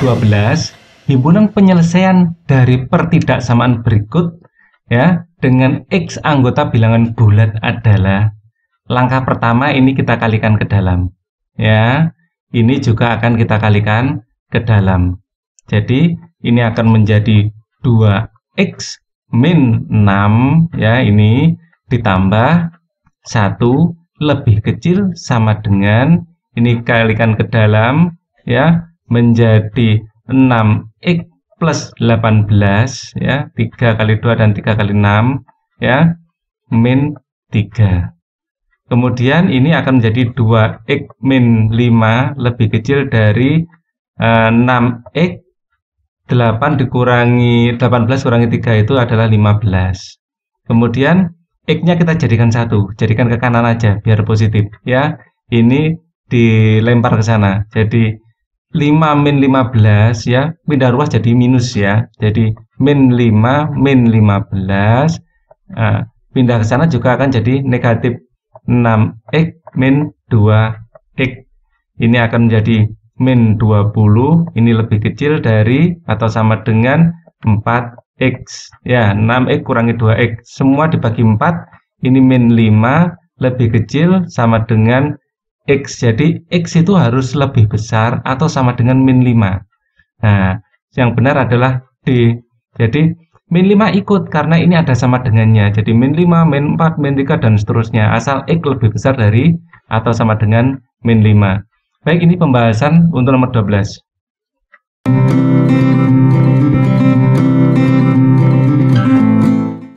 12 himpunan penyelesaian dari pertidaksamaan berikut ya dengan x anggota bilangan bulat adalah langkah pertama ini kita kalikan ke dalam ya ini juga akan kita kalikan ke dalam jadi ini akan menjadi 2x min 6 ya ini ditambah 1 lebih kecil sama dengan ini kalikan ke dalam ya menjadi 6x plus 18 ya 3 kali 2 dan 3 kali 6 ya min 3 kemudian ini akan menjadi 2x min 5 lebih kecil dari uh, 6x 8 dikurangi 18 kurangi 3 itu adalah 15 kemudian x-nya kita jadikan satu jadikan ke kanan aja biar positif ya ini dilempar ke sana jadi 5 min 15 ya, pindah ruas jadi minus ya. Jadi min 5 min 15, nah, pindah ke sana juga akan jadi negatif 6x min 2x. Ini akan menjadi min 20, ini lebih kecil dari atau sama dengan 4x. Ya, 6x kurangi 2x, semua dibagi 4, ini min 5, lebih kecil sama dengan X. Jadi X itu harus lebih besar atau sama dengan min 5. Nah, yang benar adalah D. Jadi min 5 ikut karena ini ada sama dengannya. Jadi min 5, min 4, min 3, dan seterusnya. Asal X lebih besar dari atau sama dengan min 5. Baik, ini pembahasan untuk nomor 12. Thank you.